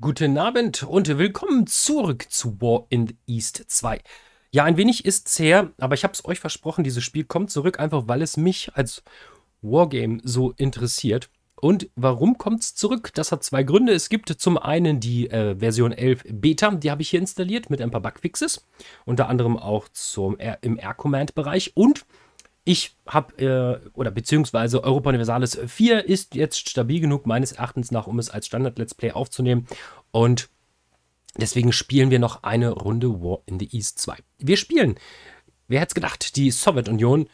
Guten Abend und willkommen zurück zu War in the East 2. Ja, ein wenig ist's her, aber ich habe es euch versprochen, dieses Spiel kommt zurück, einfach weil es mich als Wargame so interessiert. Und warum kommt's zurück? Das hat zwei Gründe. Es gibt zum einen die äh, Version 11 Beta, die habe ich hier installiert mit ein paar Bugfixes, unter anderem auch zum R im air command bereich und ich habe, äh, oder beziehungsweise Europa Universalis 4 ist jetzt stabil genug, meines Erachtens nach, um es als Standard-Let's Play aufzunehmen. Und deswegen spielen wir noch eine Runde War in the East 2. Wir spielen, wer hätte es gedacht, die Sowjetunion,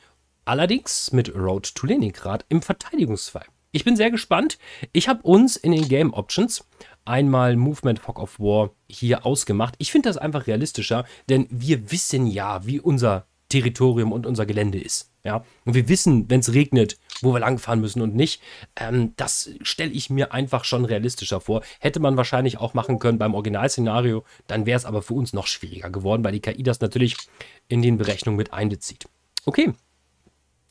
allerdings mit Road to Leningrad im Verteidigungsfall. Ich bin sehr gespannt. Ich habe uns in den Game Options einmal Movement Fog of War hier ausgemacht. Ich finde das einfach realistischer, denn wir wissen ja, wie unser Territorium und unser Gelände ist. Ja, und wir wissen, wenn es regnet, wo wir langfahren müssen und nicht. Ähm, das stelle ich mir einfach schon realistischer vor. Hätte man wahrscheinlich auch machen können beim Originalszenario, dann wäre es aber für uns noch schwieriger geworden, weil die KI das natürlich in den Berechnungen mit einbezieht. Okay.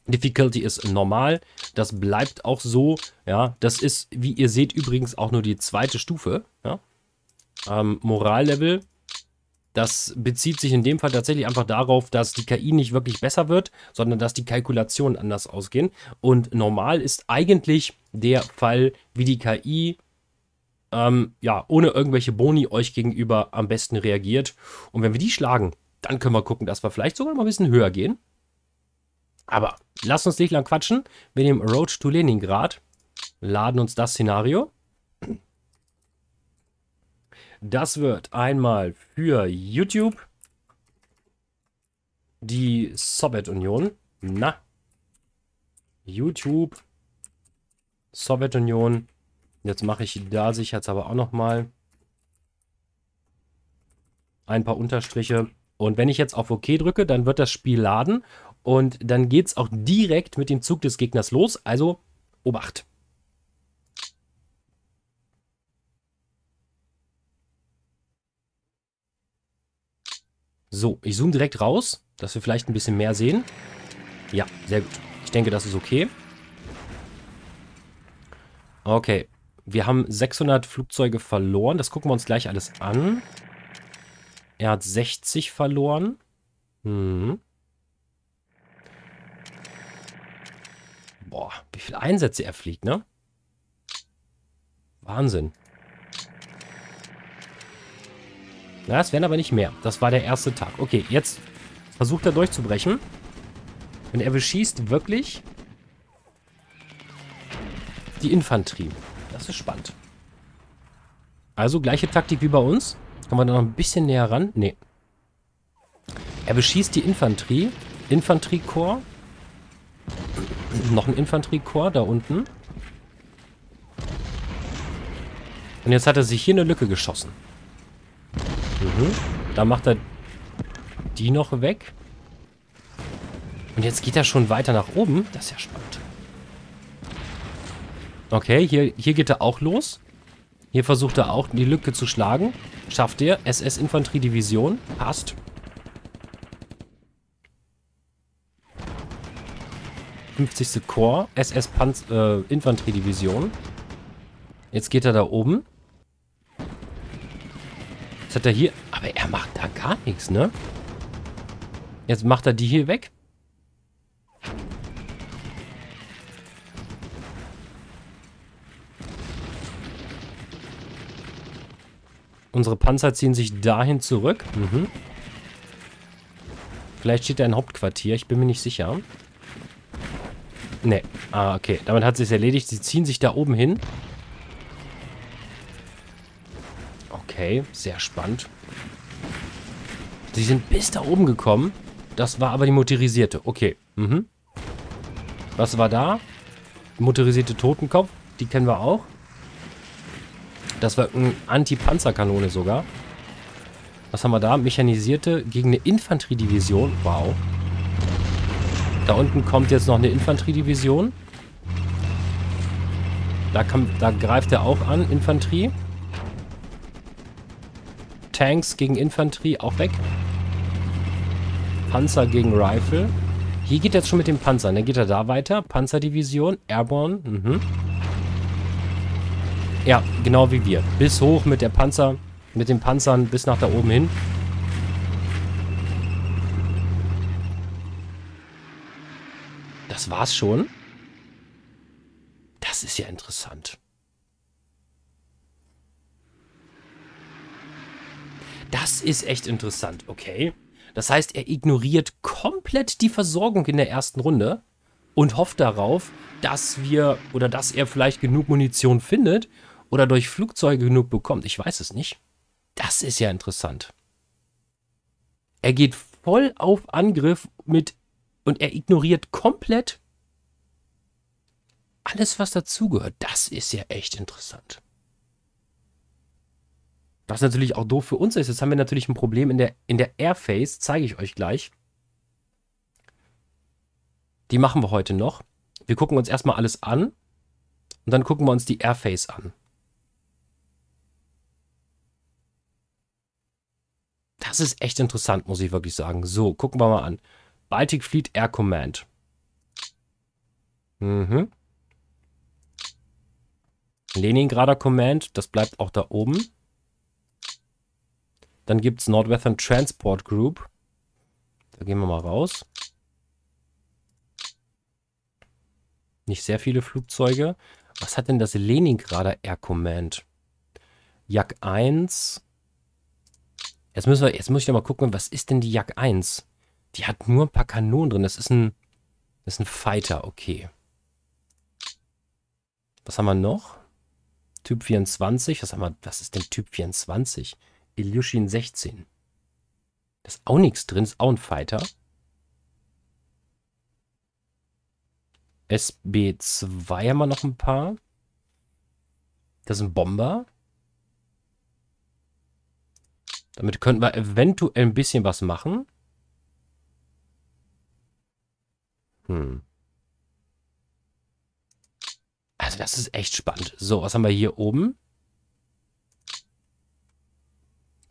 Difficulty ist normal, das bleibt auch so, ja, das ist, wie ihr seht, übrigens auch nur die zweite Stufe, ja. Ähm, Morallevel, das bezieht sich in dem Fall tatsächlich einfach darauf, dass die KI nicht wirklich besser wird, sondern dass die Kalkulationen anders ausgehen. Und normal ist eigentlich der Fall, wie die KI ähm, ja, ohne irgendwelche Boni euch gegenüber am besten reagiert. Und wenn wir die schlagen, dann können wir gucken, dass wir vielleicht sogar mal ein bisschen höher gehen. Aber lasst uns nicht lang quatschen. Wir nehmen Road to Leningrad, laden uns das Szenario. Das wird einmal für YouTube die Sowjetunion. Na, YouTube, Sowjetunion. Jetzt mache ich da aber auch nochmal ein paar Unterstriche. Und wenn ich jetzt auf OK drücke, dann wird das Spiel laden und dann geht es auch direkt mit dem Zug des Gegners los. Also Obacht. So, ich zoome direkt raus, dass wir vielleicht ein bisschen mehr sehen. Ja, sehr gut. Ich denke, das ist okay. Okay, wir haben 600 Flugzeuge verloren. Das gucken wir uns gleich alles an. Er hat 60 verloren. Hm. Boah, wie viele Einsätze er fliegt, ne? Wahnsinn. Ja, es werden aber nicht mehr. Das war der erste Tag. Okay, jetzt versucht er durchzubrechen. Und er beschießt wirklich die Infanterie. Das ist spannend. Also gleiche Taktik wie bei uns. Kommen wir da noch ein bisschen näher ran? Nee. Er beschießt die Infanterie. Infanteriekorps. Noch ein Infanteriekorps da unten. Und jetzt hat er sich hier eine Lücke geschossen. Mhm. Da macht er die noch weg. Und jetzt geht er schon weiter nach oben. Das ist ja spannend. Okay, hier, hier geht er auch los. Hier versucht er auch, die Lücke zu schlagen. Schafft er. SS-Infanteriedivision. Passt. Korps, SS-Panzer-Infanteriedivision. Äh, Jetzt geht er da oben. Jetzt hat er hier... Aber er macht da gar nichts, ne? Jetzt macht er die hier weg. Unsere Panzer ziehen sich dahin zurück. Mhm. Vielleicht steht da ein Hauptquartier. Ich bin mir nicht sicher. Ne. Ah, okay. Damit hat sie es erledigt. Sie ziehen sich da oben hin. Okay, sehr spannend. Sie sind bis da oben gekommen. Das war aber die motorisierte. Okay. Mhm. Was war da? Motorisierte Totenkopf. Die kennen wir auch. Das war eine Anti-Panzerkanone sogar. Was haben wir da? Mechanisierte gegen eine Infanteriedivision. Wow. Da unten kommt jetzt noch eine Infanteriedivision. Da, kann, da greift er auch an, Infanterie. Tanks gegen Infanterie auch weg. Panzer gegen Rifle. Hier geht er jetzt schon mit dem Panzer. Dann ne? geht er da weiter. Panzerdivision, Airborne. Mhm. Ja, genau wie wir. Bis hoch mit der Panzer, mit den Panzern bis nach da oben hin. Das war's schon. Das ist ja interessant. Das ist echt interessant, okay. Das heißt, er ignoriert komplett die Versorgung in der ersten Runde und hofft darauf, dass wir oder dass er vielleicht genug Munition findet oder durch Flugzeuge genug bekommt. Ich weiß es nicht. Das ist ja interessant. Er geht voll auf Angriff mit und er ignoriert komplett alles, was dazugehört. Das ist ja echt interessant. Was natürlich auch doof für uns ist. Jetzt haben wir natürlich ein Problem in der, in der Airface, zeige ich euch gleich. Die machen wir heute noch. Wir gucken uns erstmal alles an und dann gucken wir uns die Airface an. Das ist echt interessant, muss ich wirklich sagen. So, gucken wir mal an. Baltic Fleet Air Command. Mhm. Leningrader Command, das bleibt auch da oben. Dann gibt es Northwestern Transport Group. Da gehen wir mal raus. Nicht sehr viele Flugzeuge. Was hat denn das Leningrader Air Command? Jak 1. Jetzt, müssen wir, jetzt muss ich ja mal gucken, was ist denn die Jak 1? Die hat nur ein paar Kanonen drin. Das ist ein, das ist ein Fighter, okay. Was haben wir noch? Typ 24. Was, haben wir, was ist denn Typ 24? Ilyushin 16. Das ist auch nichts drin, ist auch ein Fighter. SB2 haben wir noch ein paar. Das ist ein Bomber. Damit könnten wir eventuell ein bisschen was machen. Hm. Also das ist echt spannend. So, was haben wir hier oben?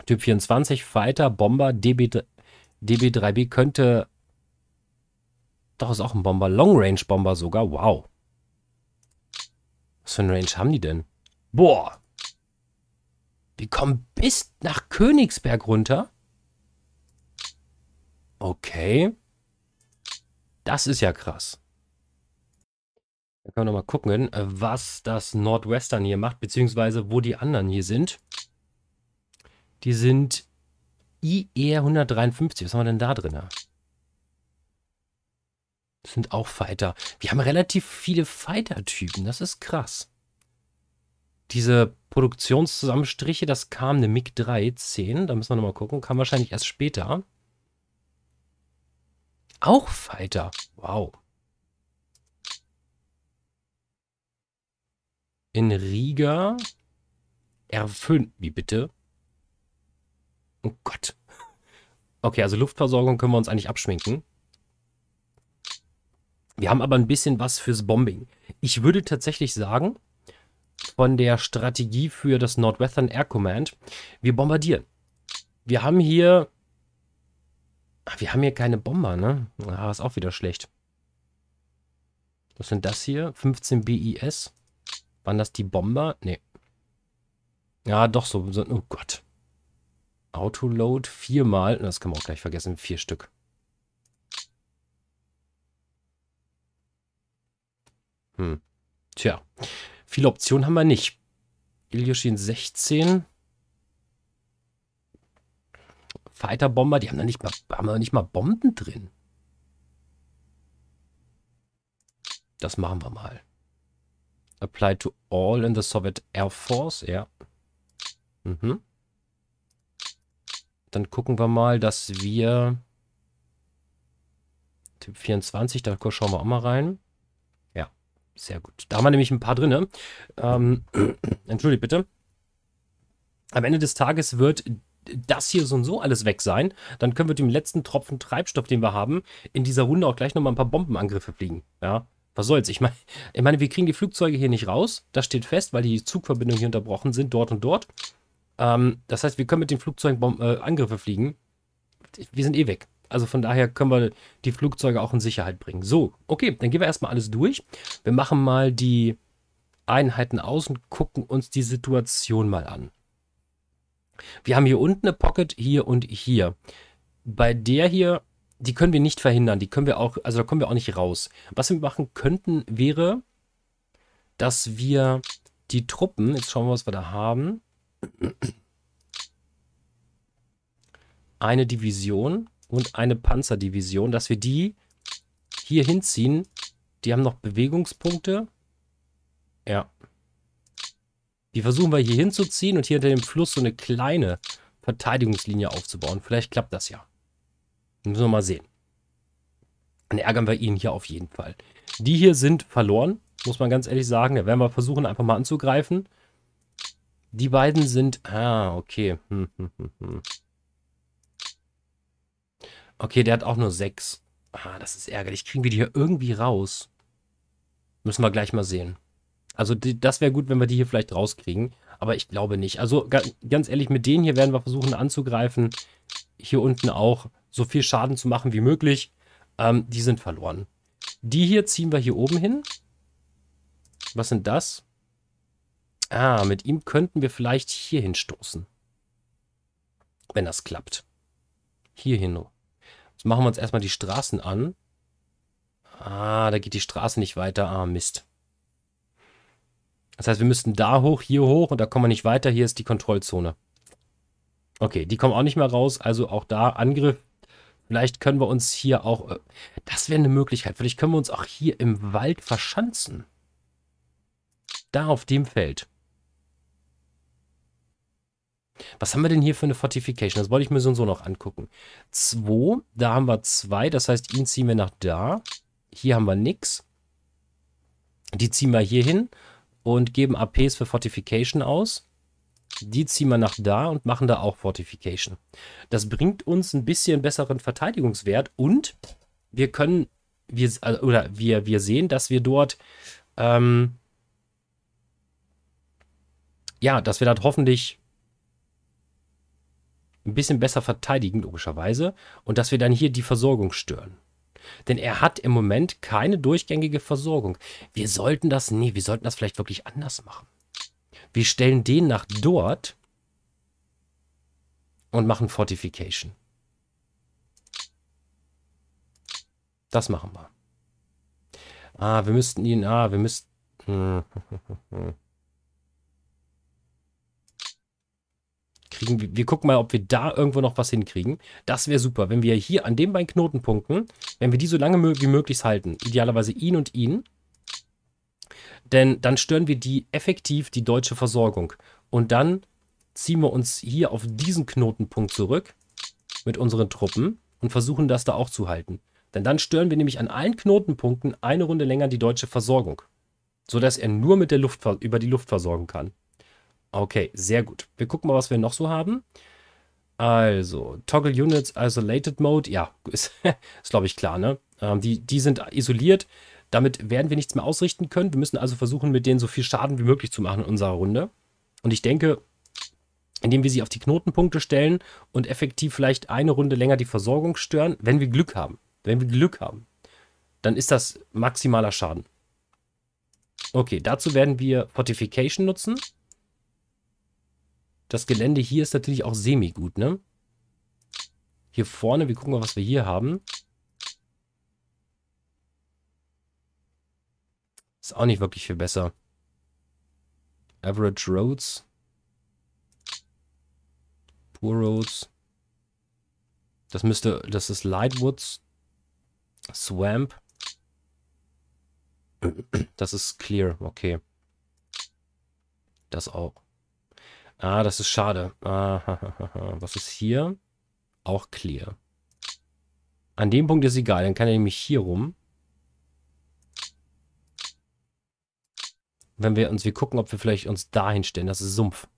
Typ 24, Fighter, Bomber, DB, DB3B könnte. Doch, ist auch ein Bomber. Long Range Bomber sogar. Wow. Was für ein Range haben die denn? Boah. Wir kommen bis nach Königsberg runter. Okay. Das ist ja krass. Dann können wir nochmal gucken, äh, was das Nordwestern hier macht, beziehungsweise wo die anderen hier sind. Die sind IR e 153. Was haben wir denn da drin? Das sind auch Fighter. Wir haben relativ viele Fighter-Typen. Das ist krass. Diese Produktionszusammenstriche, das kam eine MiG-310. Da müssen wir nochmal gucken. Kam wahrscheinlich erst später. Auch Fighter. Wow. In Riga R5. Wie bitte? Oh Gott. Okay, also Luftversorgung können wir uns eigentlich abschminken. Wir haben aber ein bisschen was fürs Bombing. Ich würde tatsächlich sagen, von der Strategie für das Northwestern Air Command, wir bombardieren. Wir haben hier... Ah, wir haben hier keine Bomber, ne? Ah, ist auch wieder schlecht. Was sind das hier? 15 BIS. Waren das die Bomber? Nee. Ja, doch so. Oh Gott. Autoload viermal, das können wir auch gleich vergessen, vier Stück. Hm. Tja, viele Optionen haben wir nicht. Ilyushin 16. Fighter-Bomber, die haben da nicht mal, haben da nicht mal Bomben drin. Das machen wir mal. Apply to all in the Soviet Air Force, ja. Mhm dann gucken wir mal, dass wir Typ 24, da schauen wir auch mal rein. Ja, sehr gut. Da haben wir nämlich ein paar drin. Ähm, entschuldigt bitte. Am Ende des Tages wird das hier so und so alles weg sein. Dann können wir mit dem letzten Tropfen Treibstoff, den wir haben, in dieser Runde auch gleich nochmal ein paar Bombenangriffe fliegen. Ja, was soll's? Ich meine, ich meine, wir kriegen die Flugzeuge hier nicht raus. Das steht fest, weil die Zugverbindungen hier unterbrochen sind, dort und dort. Ähm, das heißt, wir können mit den Flugzeugen Bom äh, Angriffe fliegen. Wir sind eh weg. Also von daher können wir die Flugzeuge auch in Sicherheit bringen. So, okay, dann gehen wir erstmal alles durch. Wir machen mal die Einheiten aus und gucken uns die Situation mal an. Wir haben hier unten eine Pocket, hier und hier. Bei der hier, die können wir nicht verhindern. Die können wir auch, also da kommen wir auch nicht raus. Was wir machen könnten, wäre, dass wir die Truppen, jetzt schauen wir, was wir da haben eine Division und eine Panzerdivision, dass wir die hier hinziehen. Die haben noch Bewegungspunkte. Ja. Die versuchen wir hier hinzuziehen und hier hinter dem Fluss so eine kleine Verteidigungslinie aufzubauen. Vielleicht klappt das ja. Müssen wir mal sehen. Dann ärgern wir ihn hier auf jeden Fall. Die hier sind verloren, muss man ganz ehrlich sagen. Da werden wir versuchen, einfach mal anzugreifen. Die beiden sind... Ah, okay. Hm, hm, hm, hm, okay, der hat auch nur sechs. Ah, das ist ärgerlich. Kriegen wir die hier irgendwie raus? Müssen wir gleich mal sehen. Also die, das wäre gut, wenn wir die hier vielleicht rauskriegen. Aber ich glaube nicht. Also ganz ehrlich, mit denen hier werden wir versuchen anzugreifen. Hier unten auch so viel Schaden zu machen wie möglich. Ähm, die sind verloren. Die hier ziehen wir hier oben hin. Was sind das? Ah, mit ihm könnten wir vielleicht hierhin stoßen. Wenn das klappt. Hierhin. Jetzt machen wir uns erstmal die Straßen an. Ah, da geht die Straße nicht weiter. Ah, Mist. Das heißt, wir müssten da hoch, hier hoch und da kommen wir nicht weiter. Hier ist die Kontrollzone. Okay, die kommen auch nicht mehr raus. Also auch da Angriff. Vielleicht können wir uns hier auch... Äh, das wäre eine Möglichkeit. Vielleicht können wir uns auch hier im Wald verschanzen. Da auf dem Feld. Was haben wir denn hier für eine Fortification? Das wollte ich mir so und so noch angucken. 2, da haben wir 2, das heißt, ihn ziehen wir nach da. Hier haben wir nix. Die ziehen wir hier hin und geben APs für Fortification aus. Die ziehen wir nach da und machen da auch Fortification. Das bringt uns ein bisschen besseren Verteidigungswert und wir können, wir, äh, oder wir, wir sehen, dass wir dort, ähm, ja, dass wir dort hoffentlich ein bisschen besser verteidigen, logischerweise, und dass wir dann hier die Versorgung stören. Denn er hat im Moment keine durchgängige Versorgung. Wir sollten das, nee, wir sollten das vielleicht wirklich anders machen. Wir stellen den nach dort und machen Fortification. Das machen wir. Ah, wir müssten ihn, ah, wir müssten... Hm. kriegen. Wir, wir gucken mal, ob wir da irgendwo noch was hinkriegen. Das wäre super, wenn wir hier an den beiden Knotenpunkten, wenn wir die so lange wie möglich halten, idealerweise ihn und ihn, denn dann stören wir die effektiv die deutsche Versorgung. Und dann ziehen wir uns hier auf diesen Knotenpunkt zurück mit unseren Truppen und versuchen das da auch zu halten. Denn dann stören wir nämlich an allen Knotenpunkten eine Runde länger die deutsche Versorgung, sodass er nur mit der Luft über die Luft versorgen kann. Okay, sehr gut. Wir gucken mal, was wir noch so haben. Also, Toggle Units Isolated Mode. Ja, ist, ist glaube ich, klar, ne? Ähm, die, die sind isoliert. Damit werden wir nichts mehr ausrichten können. Wir müssen also versuchen, mit denen so viel Schaden wie möglich zu machen in unserer Runde. Und ich denke, indem wir sie auf die Knotenpunkte stellen und effektiv vielleicht eine Runde länger die Versorgung stören, wenn wir Glück haben. Wenn wir Glück haben, dann ist das maximaler Schaden. Okay, dazu werden wir Fortification nutzen das Gelände hier ist natürlich auch semi-gut, ne? Hier vorne, wir gucken mal, was wir hier haben. Ist auch nicht wirklich viel besser. Average Roads. Poor Roads. Das müsste, das ist Lightwoods. Swamp. Das ist clear, okay. Das auch. Ah, das ist schade. Ah, ha, ha, ha. was ist hier? Auch clear. An dem Punkt ist egal. Dann kann er nämlich hier rum. Wenn wir uns, wir gucken, ob wir vielleicht uns dahin stellen. Das ist Sumpf.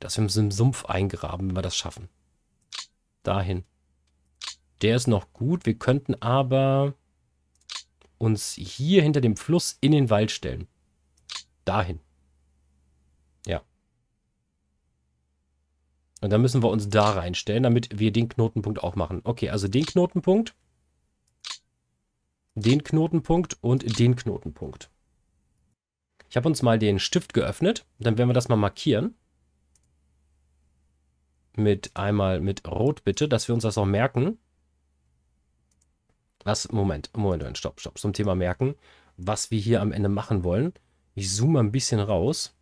Das wir uns im Sumpf eingraben, wenn wir das schaffen. Dahin. Der ist noch gut. Wir könnten aber uns hier hinter dem Fluss in den Wald stellen. Dahin. Und dann müssen wir uns da reinstellen, damit wir den Knotenpunkt auch machen. Okay, also den Knotenpunkt, den Knotenpunkt und den Knotenpunkt. Ich habe uns mal den Stift geöffnet. Dann werden wir das mal markieren. Mit einmal mit Rot bitte, dass wir uns das auch merken. Was? Moment, Moment, stopp, stopp. Zum Thema merken, was wir hier am Ende machen wollen. Ich zoome ein bisschen raus.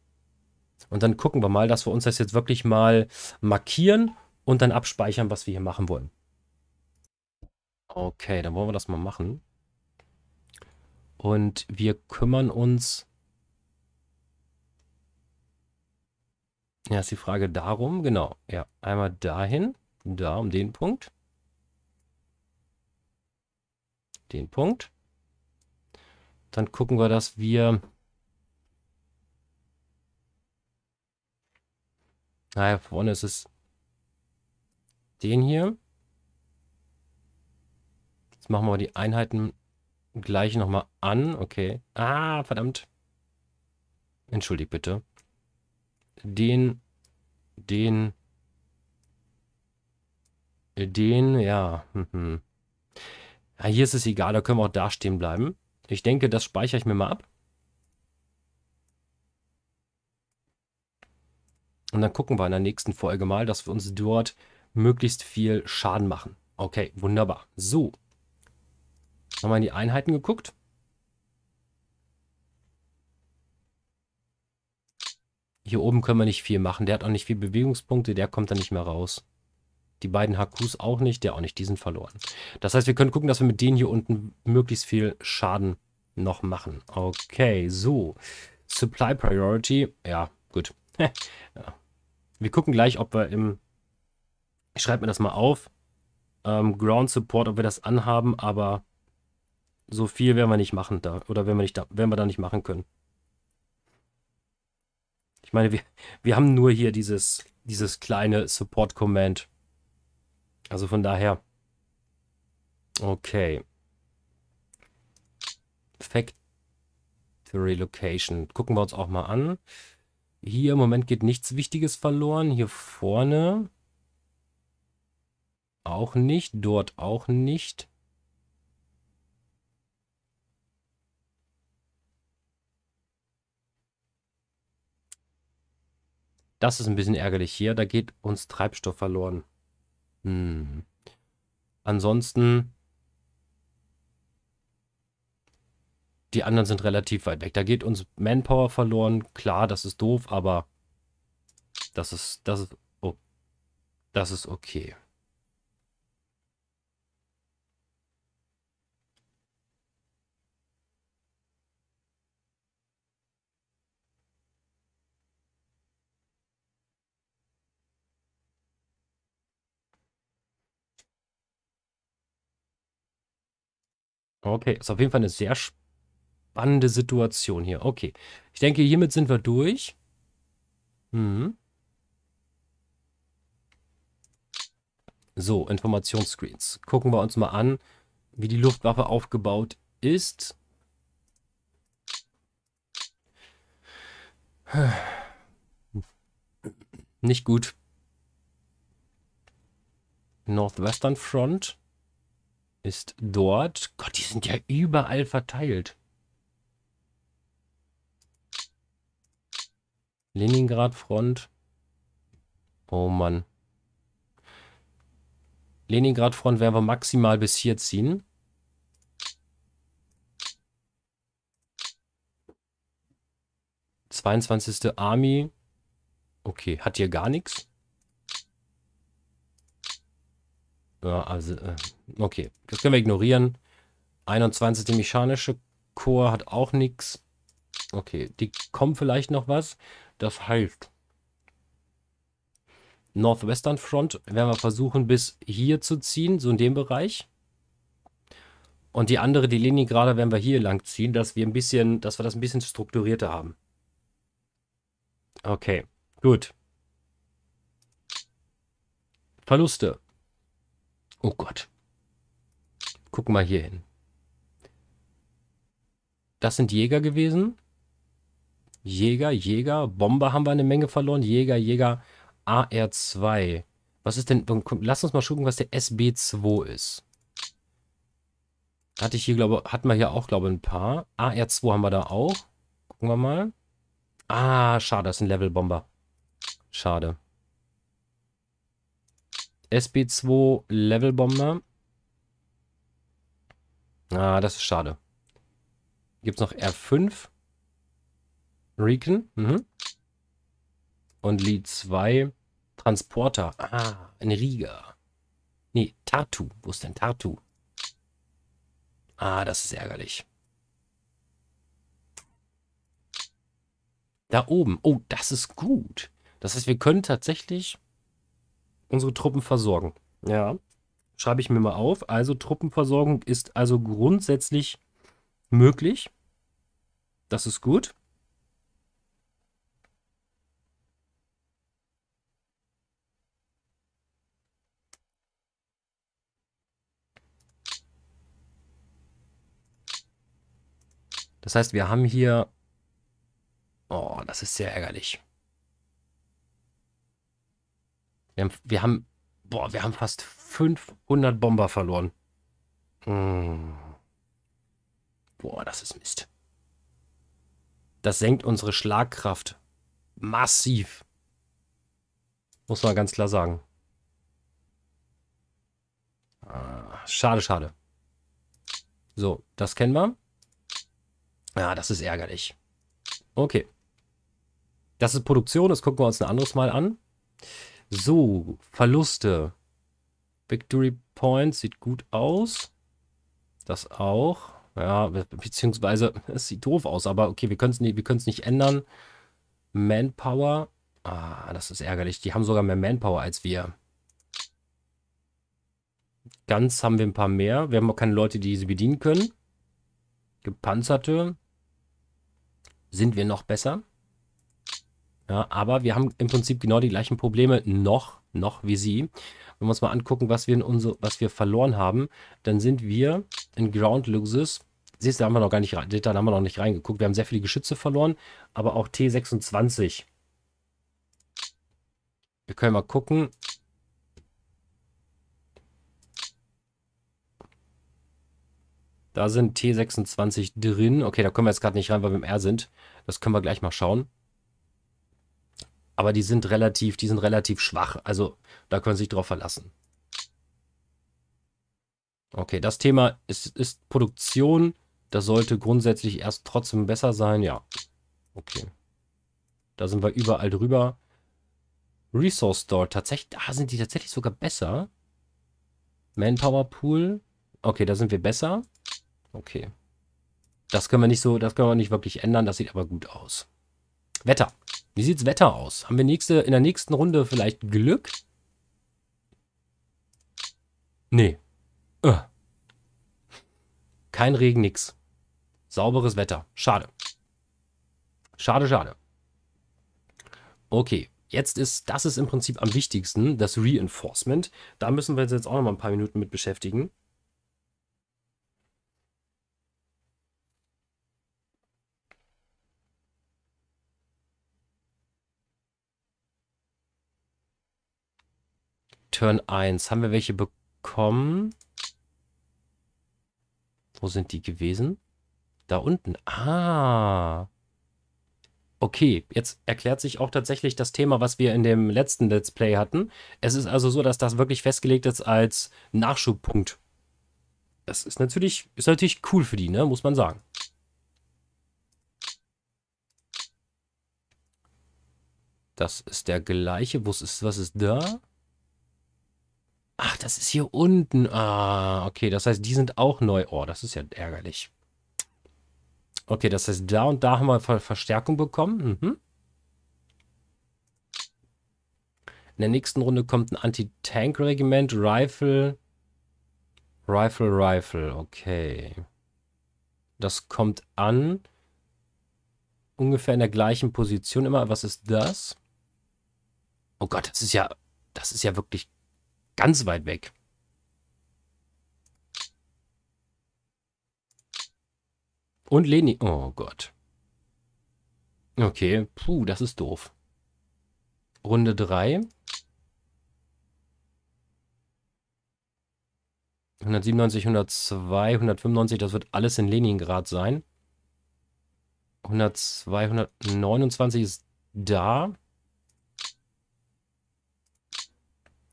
Und dann gucken wir mal, dass wir uns das jetzt wirklich mal markieren und dann abspeichern, was wir hier machen wollen. Okay, dann wollen wir das mal machen. Und wir kümmern uns... Ja, ist die Frage darum, genau. Ja, einmal dahin, da um den Punkt. Den Punkt. Dann gucken wir, dass wir Naja, vorne ist es den hier. Jetzt machen wir die Einheiten gleich nochmal an. Okay. Ah, verdammt. Entschuldigt bitte. Den, den, den, ja. Hm, hm. ja. Hier ist es egal, da können wir auch da stehen bleiben. Ich denke, das speichere ich mir mal ab. Und dann gucken wir in der nächsten Folge mal, dass wir uns dort möglichst viel Schaden machen. Okay, wunderbar. So. Haben wir in die Einheiten geguckt? Hier oben können wir nicht viel machen. Der hat auch nicht viel Bewegungspunkte. Der kommt dann nicht mehr raus. Die beiden HQs auch nicht. Der auch nicht. Die sind verloren. Das heißt, wir können gucken, dass wir mit denen hier unten möglichst viel Schaden noch machen. Okay, so. Supply Priority. Ja, gut. ja, wir gucken gleich, ob wir im, ich schreibe mir das mal auf, ähm, Ground Support, ob wir das anhaben, aber so viel werden wir nicht machen da, oder werden wir, nicht da, werden wir da nicht machen können. Ich meine, wir, wir haben nur hier dieses, dieses kleine Support Command. Also von daher. Okay. Factory Location. Gucken wir uns auch mal an. Hier im Moment geht nichts Wichtiges verloren. Hier vorne auch nicht. Dort auch nicht. Das ist ein bisschen ärgerlich hier. Da geht uns Treibstoff verloren. Hm. Ansonsten die anderen sind relativ weit weg. Da geht uns Manpower verloren. Klar, das ist doof, aber das ist, das ist, oh, das ist okay. Okay, ist auf jeden Fall eine sehr spannende spannende Situation hier. Okay. Ich denke, hiermit sind wir durch. Hm. So, Informationsscreens. Gucken wir uns mal an, wie die Luftwaffe aufgebaut ist. Nicht gut. Northwestern Front ist dort. Gott, die sind ja überall verteilt. Leningrad-Front. Oh Mann. Leningrad-Front werden wir maximal bis hier ziehen. Zweiundzwanzigste Army. Okay, hat hier gar nichts. Ja, also, äh, okay. Das können wir ignorieren. 21. Mechanische Korps hat auch nichts. Okay, die kommen vielleicht noch was. Das heißt, Northwestern Front werden wir versuchen, bis hier zu ziehen, so in dem Bereich. Und die andere, die Linie gerade, werden wir hier lang ziehen, dass wir ein bisschen, dass wir das ein bisschen strukturierter haben. Okay, gut. Verluste. Oh Gott. Guck mal hier hin. Das sind Jäger gewesen. Jäger, Jäger, Bomber haben wir eine Menge verloren. Jäger, Jäger, AR2. Was ist denn, lass uns mal gucken, was der SB2 ist. Hatte ich hier, glaube ich, hatten wir hier auch, glaube ich, ein paar. AR2 haben wir da auch. Gucken wir mal. Ah, schade, das ist ein Levelbomber. Schade. SB2 Levelbomber. Ah, das ist schade. Gibt es noch R5? Recon. Mhm. Und Lied 2, Transporter. Ah, ein Riga. Nee, Tartu. Wo ist denn Tartu? Ah, das ist ärgerlich. Da oben. Oh, das ist gut. Das heißt, wir können tatsächlich unsere Truppen versorgen. Ja. Schreibe ich mir mal auf. Also Truppenversorgung ist also grundsätzlich möglich. Das ist gut. Das heißt, wir haben hier... Oh, das ist sehr ärgerlich. Wir haben, wir haben, boah, wir haben fast 500 Bomber verloren. Hm. Boah, das ist Mist. Das senkt unsere Schlagkraft massiv. Muss man ganz klar sagen. Ah, schade, schade. So, das kennen wir. Ja, das ist ärgerlich. Okay. Das ist Produktion, das gucken wir uns ein anderes Mal an. So, Verluste. Victory Point sieht gut aus. Das auch. Ja, beziehungsweise, es sieht doof aus, aber okay, wir können es nicht, nicht ändern. Manpower. Ah, das ist ärgerlich. Die haben sogar mehr Manpower als wir. Ganz haben wir ein paar mehr. Wir haben auch keine Leute, die sie bedienen können. Gepanzerte sind wir noch besser. Ja, aber wir haben im Prinzip genau die gleichen Probleme noch, noch wie sie. Wenn wir uns mal angucken, was wir, in unsere, was wir verloren haben, dann sind wir in Ground Luxus. Siehst du, da haben wir noch gar nicht, da haben wir noch nicht reingeguckt. Wir haben sehr viele Geschütze verloren, aber auch T26. Wir können mal gucken. Da sind T26 drin. Okay, da können wir jetzt gerade nicht rein, weil wir im R sind. Das können wir gleich mal schauen. Aber die sind relativ, die sind relativ schwach. Also da können Sie sich drauf verlassen. Okay, das Thema ist, ist Produktion. Das sollte grundsätzlich erst trotzdem besser sein. Ja, okay. Da sind wir überall drüber. Resource Store, tatsächlich, da sind die tatsächlich sogar besser. Manpower Pool. Okay, da sind wir besser. Okay. Das können wir nicht so, das können wir nicht wirklich ändern. Das sieht aber gut aus. Wetter. Wie sieht's Wetter aus? Haben wir nächste, in der nächsten Runde vielleicht Glück? Nee. Äh. Kein Regen, nix. Sauberes Wetter. Schade. Schade, schade. Okay. Jetzt ist, das ist im Prinzip am wichtigsten, das Reinforcement. Da müssen wir uns jetzt auch noch mal ein paar Minuten mit beschäftigen. Turn 1. Haben wir welche bekommen? Wo sind die gewesen? Da unten. Ah. Okay, jetzt erklärt sich auch tatsächlich das Thema, was wir in dem letzten Let's Play hatten. Es ist also so, dass das wirklich festgelegt ist als Nachschubpunkt. Das ist natürlich, ist natürlich cool für die, ne? muss man sagen. Das ist der gleiche. Was ist, was ist da? Ach, das ist hier unten. Ah, okay. Das heißt, die sind auch neu. Oh, das ist ja ärgerlich. Okay, das heißt, da und da haben wir Verstärkung bekommen. Mhm. In der nächsten Runde kommt ein Anti-Tank-Regiment, Rifle, Rifle, Rifle. Okay. Das kommt an. Ungefähr in der gleichen Position immer. Was ist das? Oh Gott, das ist ja, das ist ja wirklich ganz weit weg. Und Leni. Oh Gott. Okay, puh, das ist doof. Runde 3. 197, 102, 195, das wird alles in Leningrad sein. 102, 129 ist da.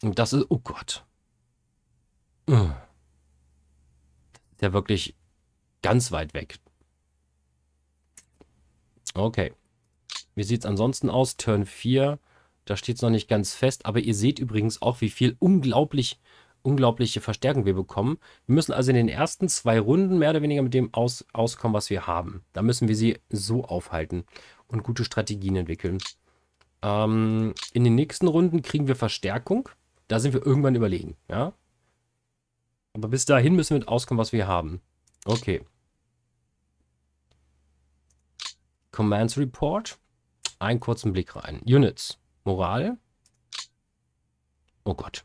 Das ist, oh Gott. Das ist ja wirklich ganz weit weg. Okay. Wie sieht es ansonsten aus? Turn 4. Da steht es noch nicht ganz fest. Aber ihr seht übrigens auch, wie viel unglaublich, unglaubliche Verstärkung wir bekommen. Wir müssen also in den ersten zwei Runden mehr oder weniger mit dem aus, auskommen, was wir haben. Da müssen wir sie so aufhalten und gute Strategien entwickeln. Ähm, in den nächsten Runden kriegen wir Verstärkung. Da sind wir irgendwann überlegen, ja? Aber bis dahin müssen wir auskommen, was wir haben. Okay. Commands Report. Einen kurzen Blick rein. Units. Moral. Oh Gott.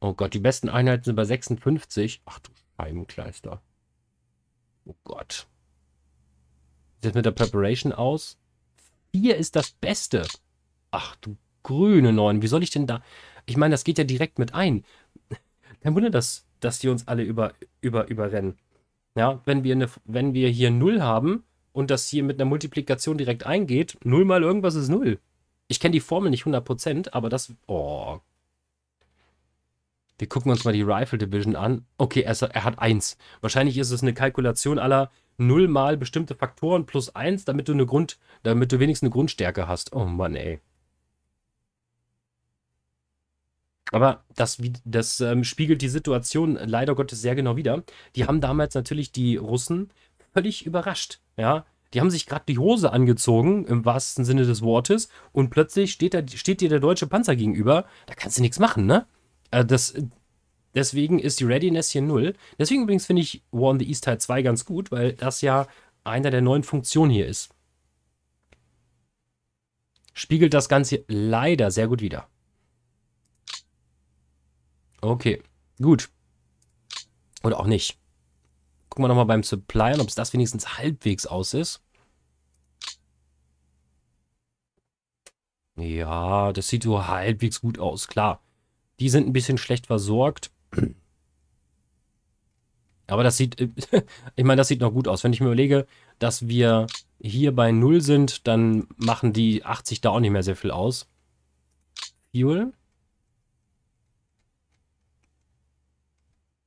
Oh Gott, die besten Einheiten sind bei 56. Ach du Scheibenkleister. Oh Gott. Sieht mit der Preparation aus? Hier ist das Beste. Ach du grüne 9. Wie soll ich denn da... Ich meine, das geht ja direkt mit ein. Kein Wunder, dass, dass die uns alle über, über, überrennen. Ja, wenn wir, eine, wenn wir hier 0 haben und das hier mit einer Multiplikation direkt eingeht, 0 mal irgendwas ist 0. Ich kenne die Formel nicht 100%, aber das... Oh. Wir gucken uns mal die Rifle Division an. Okay, er, er hat 1. Wahrscheinlich ist es eine Kalkulation aller 0 mal bestimmte Faktoren plus 1, damit du eine Grund, damit du wenigstens eine Grundstärke hast. Oh Mann, ey. Aber das, das ähm, spiegelt die Situation leider Gottes sehr genau wider. Die haben damals natürlich die Russen völlig überrascht. Ja, die haben sich gerade die Hose angezogen, im wahrsten Sinne des Wortes, und plötzlich steht, da, steht dir der deutsche Panzer gegenüber. Da kannst du nichts machen, ne? Äh, das, deswegen ist die Readiness hier null. Deswegen übrigens finde ich War on the East Teil 2 ganz gut, weil das ja einer der neuen Funktionen hier ist. Spiegelt das Ganze leider sehr gut wider. Okay, gut. Oder auch nicht. Gucken wir nochmal beim Supply an, ob es das wenigstens halbwegs aus ist. Ja, das sieht so halbwegs gut aus, klar. Die sind ein bisschen schlecht versorgt. Aber das sieht, ich meine, das sieht noch gut aus. Wenn ich mir überlege, dass wir hier bei 0 sind, dann machen die 80 da auch nicht mehr sehr viel aus. Fuel.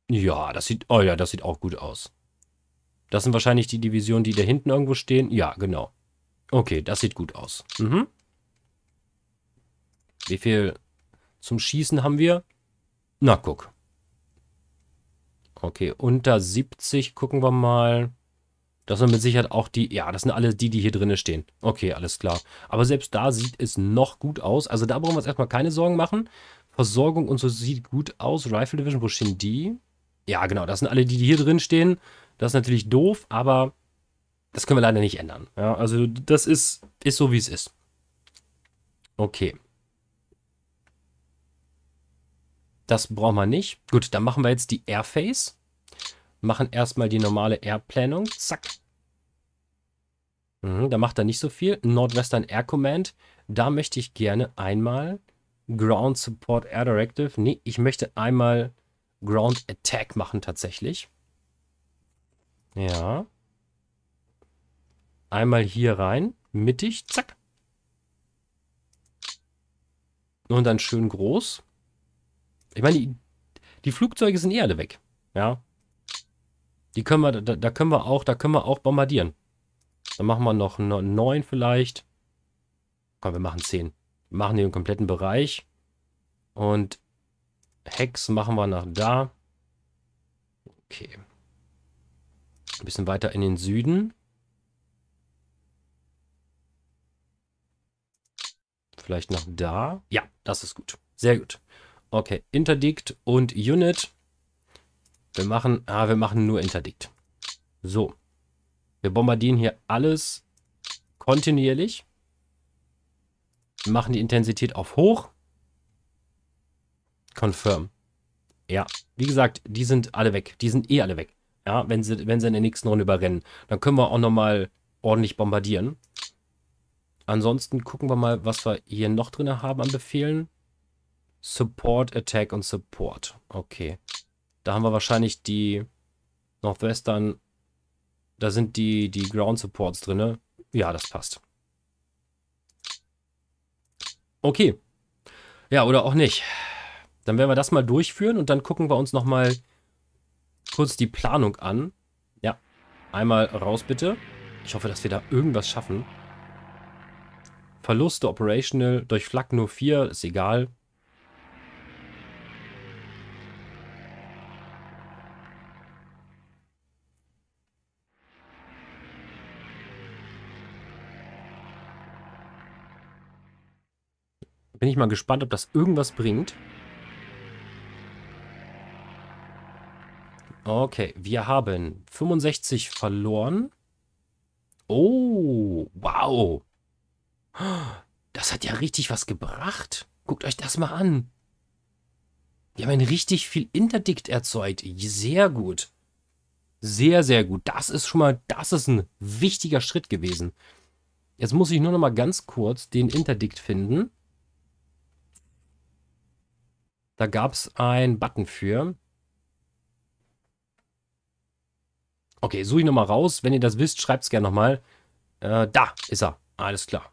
Ja, das sieht, oh ja, das sieht auch gut aus. Das sind wahrscheinlich die Divisionen, die da hinten irgendwo stehen. Ja, genau. Okay, das sieht gut aus. Mhm. Wie viel zum Schießen haben wir? Na, guck. Okay, unter 70 gucken wir mal. Das sind mit Sicherheit auch die, ja, das sind alle die, die hier drinnen stehen. Okay, alles klar. Aber selbst da sieht es noch gut aus. Also da brauchen wir uns erstmal keine Sorgen machen. Versorgung und so sieht gut aus. Rifle Division, wo stehen die? Ja, genau, das sind alle die, hier drin stehen. Das ist natürlich doof, aber das können wir leider nicht ändern. Ja, also das ist, ist so, wie es ist. Okay. Das brauchen wir nicht. Gut, dann machen wir jetzt die Airface. Machen erstmal die normale Airplanung. Zack. Mhm, da macht er nicht so viel. Nordwestern Air Command. Da möchte ich gerne einmal Ground Support Air Directive. Nee, ich möchte einmal Ground Attack machen tatsächlich. Ja. Einmal hier rein, mittig, zack. Und dann schön groß. Ich meine, die, die Flugzeuge sind eh alle weg. Ja. Die können wir, da, da, können wir auch, da können wir auch bombardieren. Dann machen wir noch neun vielleicht. Komm, wir machen zehn. Wir machen den kompletten Bereich. Und Hex machen wir nach da. Okay. Ein bisschen weiter in den Süden. Vielleicht nach da. Ja, das ist gut. Sehr gut. Okay, Interdikt und Unit. Wir machen, ah, wir machen nur Interdikt. So. Wir bombardieren hier alles kontinuierlich. Wir machen die Intensität auf hoch. Confirm. Ja, wie gesagt, die sind alle weg. Die sind eh alle weg. Ja, wenn sie, wenn sie in der nächsten Runde überrennen. Dann können wir auch nochmal ordentlich bombardieren. Ansonsten gucken wir mal, was wir hier noch drin haben an Befehlen. Support, Attack und Support. Okay. Da haben wir wahrscheinlich die Northwestern. Da sind die, die Ground Supports drin. Ja, das passt. Okay. Ja, oder auch nicht. Dann werden wir das mal durchführen und dann gucken wir uns nochmal kurz die Planung an. Ja, einmal raus bitte. Ich hoffe, dass wir da irgendwas schaffen. Verluste operational durch Flak nur 4, ist egal. Bin ich mal gespannt, ob das irgendwas bringt. Okay, wir haben 65 verloren. Oh, wow. Das hat ja richtig was gebracht. Guckt euch das mal an. Wir haben richtig viel Interdikt erzeugt. Sehr gut. Sehr, sehr gut. Das ist schon mal, das ist ein wichtiger Schritt gewesen. Jetzt muss ich nur noch mal ganz kurz den Interdikt finden. Da gab es einen Button für. Okay, suche ich nochmal raus. Wenn ihr das wisst, schreibt es gerne nochmal. Äh, da ist er. Alles klar.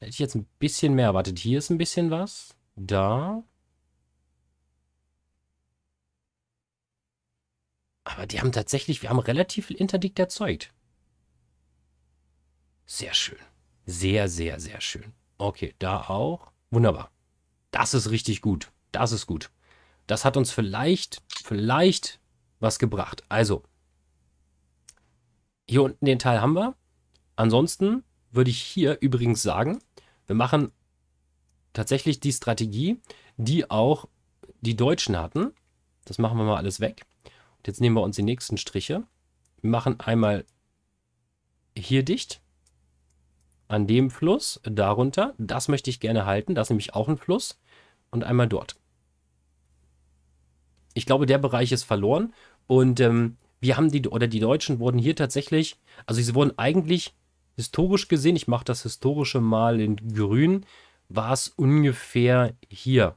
Hätte ich jetzt ein bisschen mehr erwartet. Hier ist ein bisschen was. Da. Aber die haben tatsächlich, wir haben relativ viel Interdikt erzeugt. Sehr schön. Sehr, sehr, sehr schön. Okay, da auch. Wunderbar. Das ist richtig gut. Das ist gut. Das hat uns vielleicht, vielleicht was gebracht. Also, hier unten den Teil haben wir. Ansonsten würde ich hier übrigens sagen, wir machen tatsächlich die Strategie, die auch die Deutschen hatten. Das machen wir mal alles weg. Und jetzt nehmen wir uns die nächsten Striche. Wir machen einmal hier dicht an dem Fluss, darunter. Das möchte ich gerne halten. Das ist nämlich auch ein Fluss. Und einmal dort. Ich glaube, der Bereich ist verloren und ähm, wir haben die, oder die Deutschen wurden hier tatsächlich, also sie wurden eigentlich historisch gesehen, ich mache das historische mal in grün, war es ungefähr hier.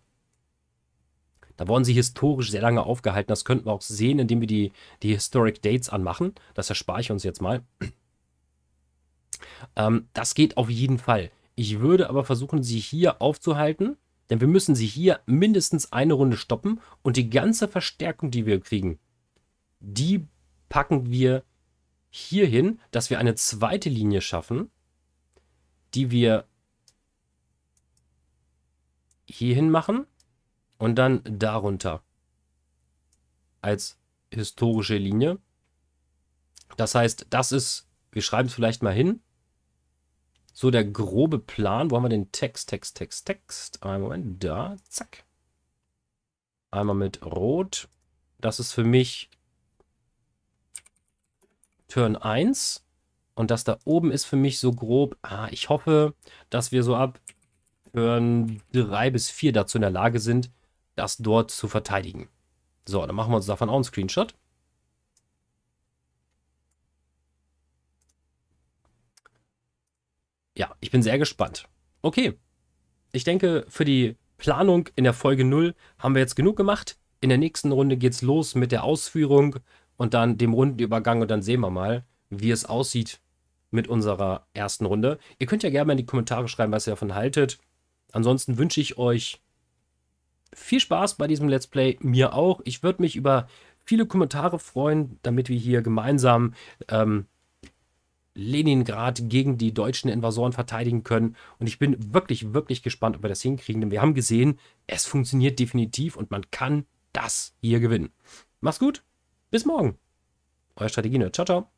Da wurden sie historisch sehr lange aufgehalten. Das könnten wir auch sehen, indem wir die, die Historic Dates anmachen. Das erspare ich uns jetzt mal. Ähm, das geht auf jeden Fall. Ich würde aber versuchen, sie hier aufzuhalten, denn wir müssen sie hier mindestens eine Runde stoppen und die ganze Verstärkung, die wir kriegen, die packen wir hierhin, dass wir eine zweite Linie schaffen, die wir hierhin machen und dann darunter als historische Linie. Das heißt, das ist, wir schreiben es vielleicht mal hin, so der grobe Plan. Wo haben wir den Text, Text, Text, Text? Einen Moment, da, zack. Einmal mit Rot. Das ist für mich Turn 1. Und das da oben ist für mich so grob. Ah, ich hoffe, dass wir so ab Turn 3 bis 4 dazu in der Lage sind, das dort zu verteidigen. So, dann machen wir uns davon auch einen Screenshot. Ja, ich bin sehr gespannt. Okay, ich denke, für die Planung in der Folge 0 haben wir jetzt genug gemacht. In der nächsten Runde geht es los mit der Ausführung und dann dem Rundenübergang und dann sehen wir mal, wie es aussieht mit unserer ersten Runde. Ihr könnt ja gerne mal in die Kommentare schreiben, was ihr davon haltet. Ansonsten wünsche ich euch viel Spaß bei diesem Let's Play, mir auch. Ich würde mich über viele Kommentare freuen, damit wir hier gemeinsam ähm, Leningrad gegen die deutschen Invasoren verteidigen können. Und ich bin wirklich, wirklich gespannt, ob wir das hinkriegen, denn wir haben gesehen, es funktioniert definitiv und man kann das hier gewinnen. Mach's gut! Bis morgen. Euer Strategienerd. Ciao, ciao.